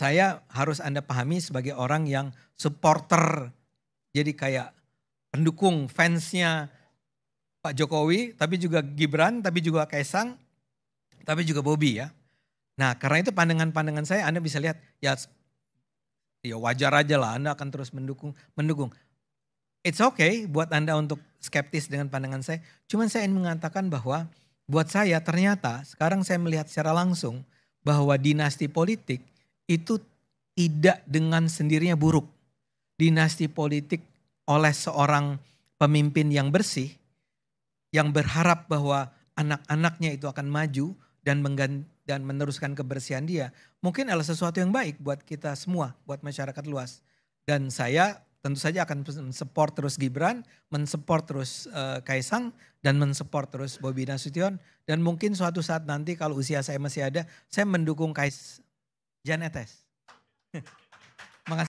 saya harus Anda pahami sebagai orang yang supporter. Jadi kayak pendukung fansnya Pak Jokowi, tapi juga Gibran, tapi juga Kaisang, tapi juga Bobby ya. Nah karena itu pandangan-pandangan saya Anda bisa lihat ya, ya wajar aja lah Anda akan terus mendukung. mendukung. It's okay buat Anda untuk skeptis dengan pandangan saya. Cuman saya ingin mengatakan bahwa buat saya ternyata sekarang saya melihat secara langsung bahwa dinasti politik itu tidak dengan sendirinya buruk. Dinasti politik oleh seorang pemimpin yang bersih, yang berharap bahwa anak-anaknya itu akan maju dan dan meneruskan kebersihan dia, mungkin adalah sesuatu yang baik buat kita semua, buat masyarakat luas. Dan saya tentu saja akan support terus Gibran, mensupport terus uh, Kaisang, dan mensupport terus Bobi Nasution. Dan mungkin suatu saat nanti kalau usia saya masih ada, saya mendukung Kais Janetes.